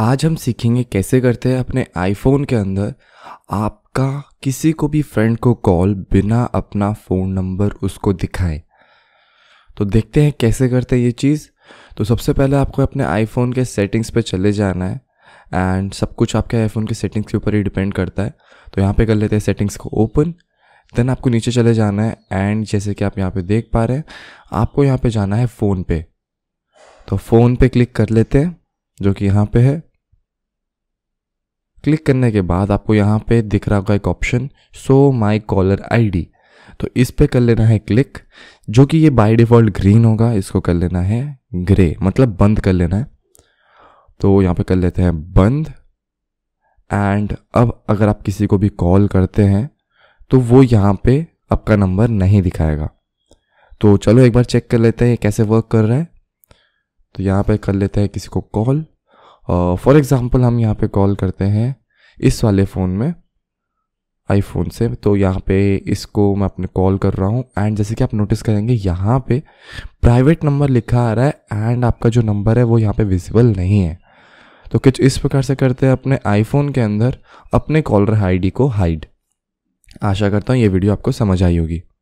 आज हम सीखेंगे कैसे करते हैं अपने आईफोन के अंदर आपका किसी को भी फ्रेंड को कॉल बिना अपना फ़ोन नंबर उसको दिखाए तो देखते हैं कैसे करते हैं ये चीज़ तो सबसे पहले आपको अपने आईफोन के सेटिंग्स पे चले जाना है एंड सब कुछ आपके आईफोन के सेटिंग्स के ऊपर ही डिपेंड करता है तो यहाँ पे कर लेते हैं सेटिंग्स को ओपन देन आपको नीचे चले जाना है एंड जैसे कि आप यहाँ पे देख पा रहे हैं आपको यहाँ पे जाना है फ़ोन पे तो फ़ोन पे क्लिक कर लेते हैं जो कि यहाँ पे है क्लिक करने के बाद आपको यहाँ पे दिख रहा होगा एक ऑप्शन सो माई कॉलर आई तो इस पे कर लेना है क्लिक जो कि ये बाय डिफ़ॉल्ट ग्रीन होगा इसको कर लेना है ग्रे मतलब बंद कर लेना है तो यहाँ पे कर लेते हैं बंद एंड अब अगर आप किसी को भी कॉल करते हैं तो वो यहाँ पे आपका नंबर नहीं दिखाएगा तो चलो एक बार चेक कर लेते हैं कैसे वर्क कर रहा है तो यहाँ पे कर लेते हैं किसी को कॉल फॉर एग्ज़ाम्पल हम यहाँ पे कॉल करते हैं इस वाले फ़ोन में आईफोन से तो यहाँ पे इसको मैं अपने कॉल कर रहा हूँ एंड जैसे कि आप नोटिस करेंगे यहाँ पे प्राइवेट नंबर लिखा आ रहा है एंड आपका जो नंबर है वो यहाँ पे विजिबल नहीं है तो कुछ इस प्रकार से करते हैं अपने आईफोन के अंदर अपने कॉलर आईडी को हाइड आशा करता हूँ ये वीडियो आपको समझ आई होगी